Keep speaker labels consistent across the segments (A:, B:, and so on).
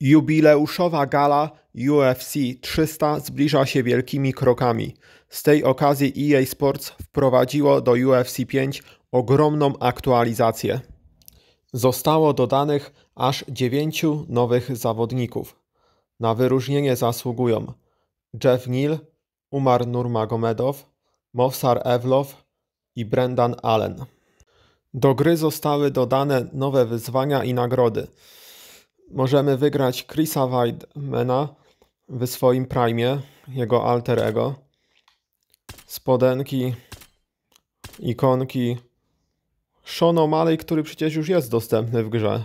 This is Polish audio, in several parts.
A: Jubileuszowa gala UFC 300 zbliża się wielkimi krokami. Z tej okazji EA Sports wprowadziło do UFC 5 ogromną aktualizację. Zostało dodanych aż 9 nowych zawodników. Na wyróżnienie zasługują Jeff Neal, Umar Nurmagomedow, Mowsar Evlow i Brendan Allen. Do gry zostały dodane nowe wyzwania i nagrody możemy wygrać Chrisa Weidmana w swoim prime, jego alter ego. Spodenki, ikonki, Shono O'Malley, który przecież już jest dostępny w grze.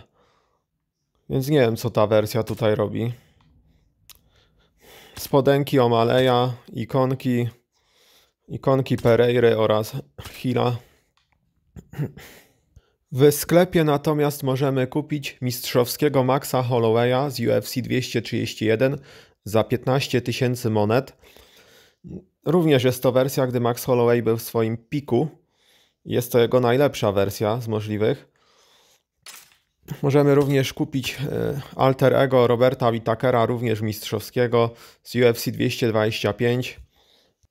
A: Więc nie wiem, co ta wersja tutaj robi. Spodenki Omaleja, ikonki, ikonki Pereiry oraz Hila. W sklepie natomiast możemy kupić mistrzowskiego Maxa Hollowaya z UFC 231 za 15 tysięcy monet. Również jest to wersja, gdy Max Holloway był w swoim piku. Jest to jego najlepsza wersja z możliwych. Możemy również kupić e, alter ego Roberta Whittakera, również mistrzowskiego z UFC 225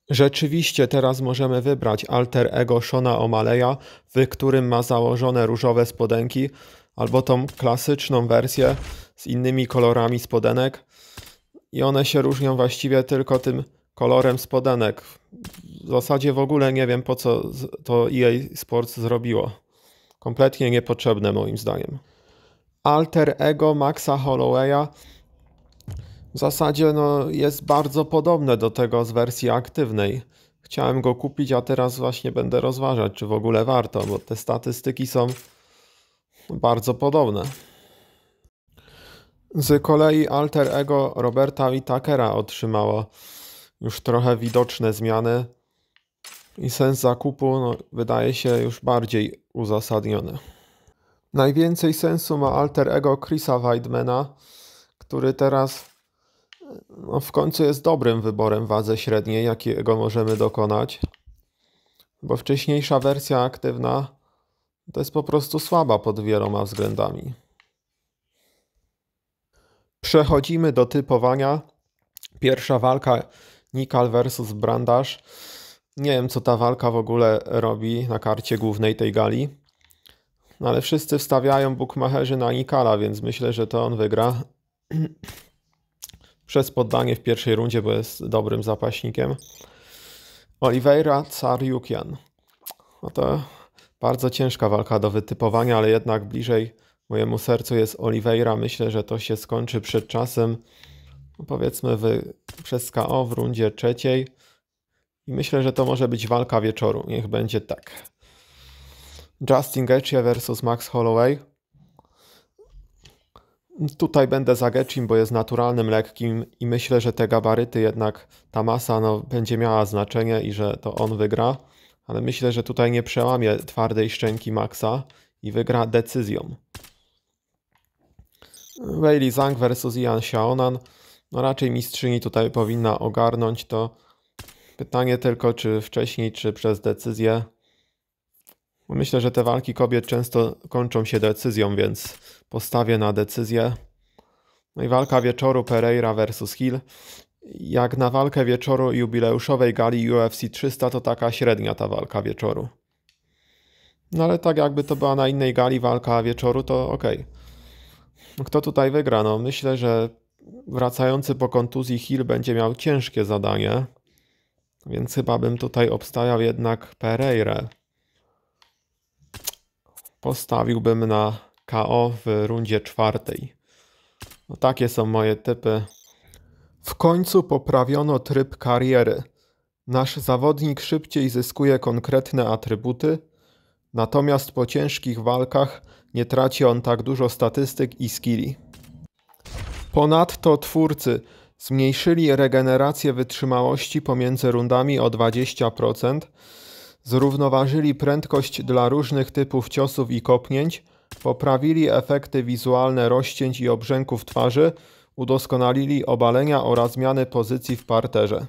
A: Rzeczywiście teraz możemy wybrać alter ego Shona O'Malley'a, w którym ma założone różowe spodenki, albo tą klasyczną wersję z innymi kolorami spodenek. I one się różnią właściwie tylko tym kolorem spodenek. W zasadzie w ogóle nie wiem po co to EA Sports zrobiło. Kompletnie niepotrzebne moim zdaniem. Alter ego Maxa Hollowaya w zasadzie no, jest bardzo podobne do tego z wersji aktywnej. Chciałem go kupić, a teraz właśnie będę rozważać, czy w ogóle warto, bo te statystyki są bardzo podobne. Z kolei alter ego Roberta Whittakera otrzymało już trochę widoczne zmiany i sens zakupu no, wydaje się już bardziej uzasadniony. Najwięcej sensu ma alter ego Chrisa Weidmana, który teraz no, w końcu jest dobrym wyborem wadze średniej, jakiego możemy dokonać, bo wcześniejsza wersja aktywna to jest po prostu słaba pod wieloma względami. Przechodzimy do typowania. Pierwsza walka Nikal versus Brandasz. Nie wiem, co ta walka w ogóle robi na karcie głównej tej gali. No ale wszyscy wstawiają bukmacherzy na Nikala, więc myślę, że to on wygra. przez poddanie w pierwszej rundzie, bo jest dobrym zapaśnikiem. Oliveira Caryukian. No to bardzo ciężka walka do wytypowania, ale jednak bliżej mojemu sercu jest Oliveira. Myślę, że to się skończy przed czasem, no powiedzmy przez KO w rundzie trzeciej. I myślę, że to może być walka wieczoru. Niech będzie tak. Justin Gaethje versus Max Holloway. Tutaj będę za Gecim, bo jest naturalnym, lekkim i myślę, że te gabaryty jednak ta masa no, będzie miała znaczenie i że to on wygra. Ale myślę, że tutaj nie przełamie twardej szczęki Maxa i wygra decyzją. Weili Zhang versus Ian Xiaonan. No raczej mistrzyni tutaj powinna ogarnąć to. Pytanie tylko, czy wcześniej, czy przez decyzję. Myślę, że te walki kobiet często kończą się decyzją, więc postawię na decyzję. No i walka wieczoru Pereira versus Hill. Jak na walkę wieczoru jubileuszowej gali UFC 300 to taka średnia ta walka wieczoru. No ale tak jakby to była na innej gali walka wieczoru to ok. No kto tutaj wygra? No myślę, że wracający po kontuzji Hill będzie miał ciężkie zadanie. Więc chyba bym tutaj obstawiał jednak Pereira postawiłbym na KO w rundzie czwartej. No takie są moje typy. W końcu poprawiono tryb kariery. Nasz zawodnik szybciej zyskuje konkretne atrybuty, natomiast po ciężkich walkach nie traci on tak dużo statystyk i skilli. Ponadto twórcy zmniejszyli regenerację wytrzymałości pomiędzy rundami o 20%, Zrównoważyli prędkość dla różnych typów ciosów i kopnięć, poprawili efekty wizualne rozcięć i obrzęków twarzy, udoskonalili obalenia oraz zmiany pozycji w parterze.